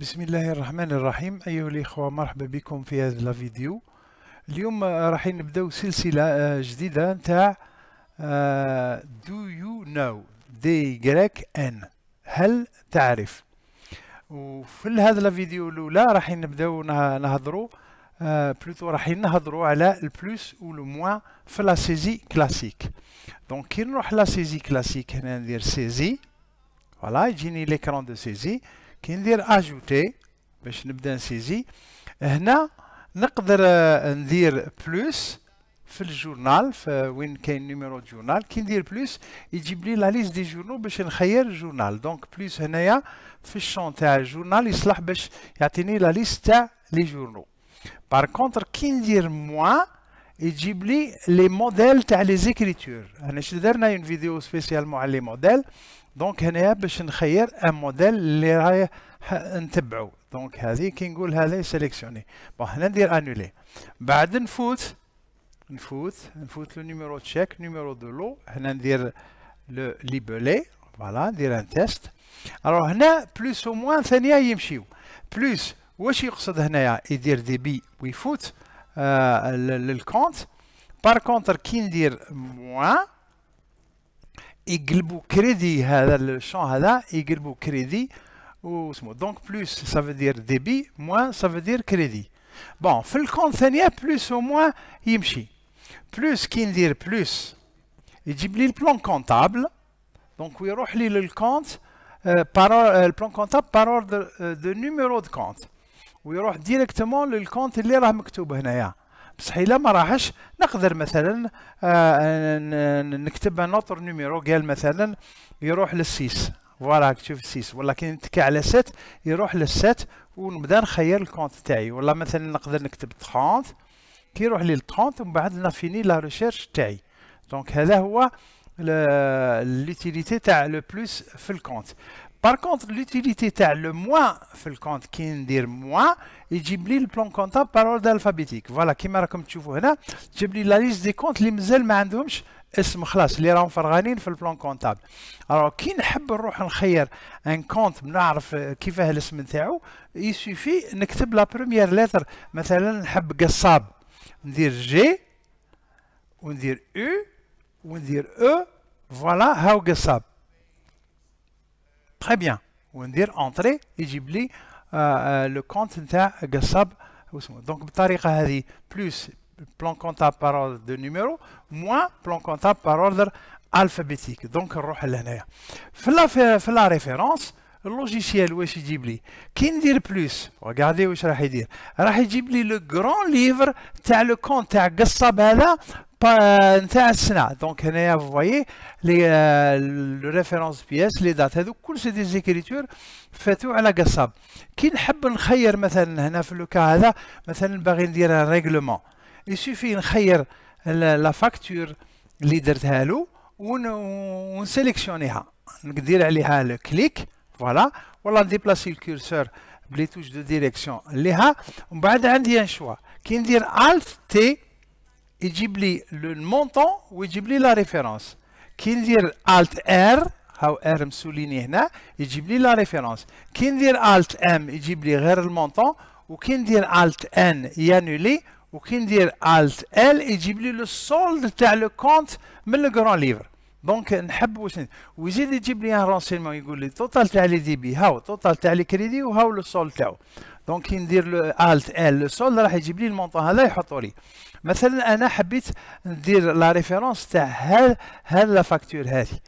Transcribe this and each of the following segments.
بسم الله الرحمن الرحيم أيها الإخوة مرحبا بكم في هذا الفيديو اليوم آه، راح نبداو سلسلة آه، جديدة نتاع دو يو نو دي جريك ان هل تعرف وفي هذا الفيديو الأولى راح نبداو نهضرو بلوتو آه، راح نهضرو على البلوس ولو موان في لا سيزي كلاسيك دونك كي نروح لا سيزي كلاسيك هنا ندير سيزي فوالا يجيني ليكرون دو سيزي كي ندير اجوتي باش نبدا نسيزي هنا نقدر آه، ندير بلوس في الجورنال في وين كاين نيميرو جورنال كي ندير بلوس يجيب لي لا ليست دي جورنو باش نخير جورنال دونك بلوس هنايا في الشون تاع الجورنال يصلح باش يعطيني لا ليست تاع لي جورنو بار كونتر كي ندير موان يجيب لي لي موديل تاع لي زيكريتور انا شدرنا درنا اون فيديو سبيسيالمون على لي موديل دونك هنايا باش نخير ان موديل اللي رايح نتبعو دونك هذه كي نقول هذا سيليكسيوني بون هنا ندير انولي بعد نفوت نفوت نفوت لو نيميرو تشيك نيميرو دو لو هنا ندير لو ليبلي فوالا ندير ان تيست الو هنا بلوس او موان ثانيه يمشيو بلوس واش يقصد هنايا يدير دي بي ويفوت آه للكونت بار كونتر كي ندير موان crédit, le là, crédit ou Donc plus, ça veut dire débit, moins, ça veut dire crédit. Bon, faut le compte, il plus ou moins imchi. Plus, qui dit plus, il dit le plan comptable. Donc, on ira le compte euh, par euh, plan comptable par ordre euh, de numéro de compte. On ira directement le compte et lire la métroberneia. بصح الا ما راهش نقدر مثلا آه، نكتب نوتر نيميرو قال مثلا يروح للسيس فوالا تشوف سيس ولا كي نتكي على سات يروح للسات ونبدا نخير الكونت تاعي ولا مثلا نقدر نكتب 30 كي يروح لي 30 ومن بعد نافيني لا ريشيرش تاعي دونك هذا هو لوتيليتي تاع لو بلوس في الكونت par contre l'utilité تاع le moins في الكونت كي ندير moins يجيب لي البلان كونتاب بار اوردر الفابيتيك فوالا كيما راكم تشوفوا هنا جاب لي لا ليست دي كونت اللي مازال ما عندهمش اسم خلاص اللي راهم فرغانين في البلان كونتابل الوغ كي نحب نروح نخير ان كونت نعرف كيفاه الاسم نتاعو يسوفي نكتب لا بروميير ليتر مثلا نحب قصاب ندير جي وندير او وندير او فوالا هاو قصاب très bien. On dit entrer et j'oublie euh, euh, le compte de GASAB. Donc, plus plan comptable par ordre de numéro, moins plan comptable par ordre alphabétique. Donc, on va la référence. اللوجيسيال واش يجيب لي كي ندير بلوس وغادي واش راح يدير راح يجيب لي لو كرون ليفر تاع لو كون تاع قصاب هذا نتاع السنه دونك هنايا فوايي لي لو ريفيرونس بيس لي دات هذو كل سي دي زيكريتور فاتو على قصاب كي نحب نخير مثلا هنا في لوكا هذا مثلا باغي ندير ان ريغلومون يسوفي نخير لا فاكتور اللي درتها له ونسيليكسيونيها ندير عليها لو كليك voilà, voilà, déplacer le curseur, les touches de direction, on va un choix, qui dit Alt T, et j'oublie le montant ou la référence, qui dit Alt R, il R et la référence, qui dit Alt M, et j'oublie le montant, ou qui dit Alt N, y annuler, ou qui dit Alt L, et j'oublie le solde, le compte, mais le grand livre. دونك نحب واش ويزيد يجيب لي ان رونسيمون يقول لي توتال تاع لي دي بي هاو توتال تاع لي كريدي وهاو لو سول تاعو دونك كي ندير لو الت ال لو سول راح يجيب لي المونطون هذا يحطو لي مثلا انا حبيت ندير لا ريفيرونس تاع هاد هاد لا فاكتور هذه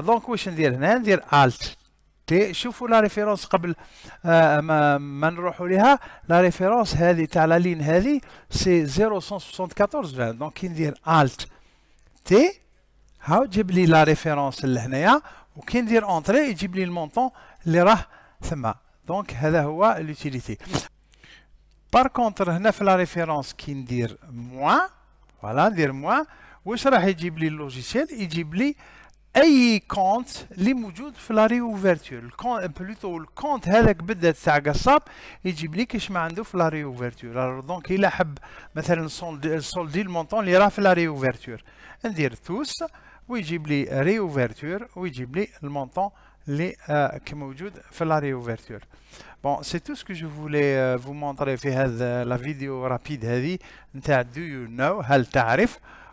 دونك واش ندير هنا ندير الت تي شوفوا لا ريفيرونس قبل آه ما, ما نروحوا ليها لا ريفيرونس هذه تاع لا لين هذه سي 074 دونك كي ندير الت تي هاو جيب لي لا ريفيرونس لهنايا وكي ندير اونتري يجيب لي المونطون اللي راه ثما دونك هذا هو لوتيليتي بار كونتر هنا في لا ريفيرونس كي ندير موان فوالا ندير موان واش راح يجيب لي اللوجيسيال يجيب لي اي كونت اللي موجود في لاريو فيرتول بلوتو الكونت هذاك بدات تاع قصاب يجيب لك اش ما عنده في لاري اوفرتور دونك الا حب مثلا سولدي المونطون اللي راه في لاري اوفرتور ندير توس ويجيب لي ري اوفرتور ويجيب لي المونطون اللي آه، موجود في لاري اوفرتور بون سي تو سكو جو فولي فو مونطري في هذا لا فيديو رابيد هذه نتاع دو يو نو هل تعرف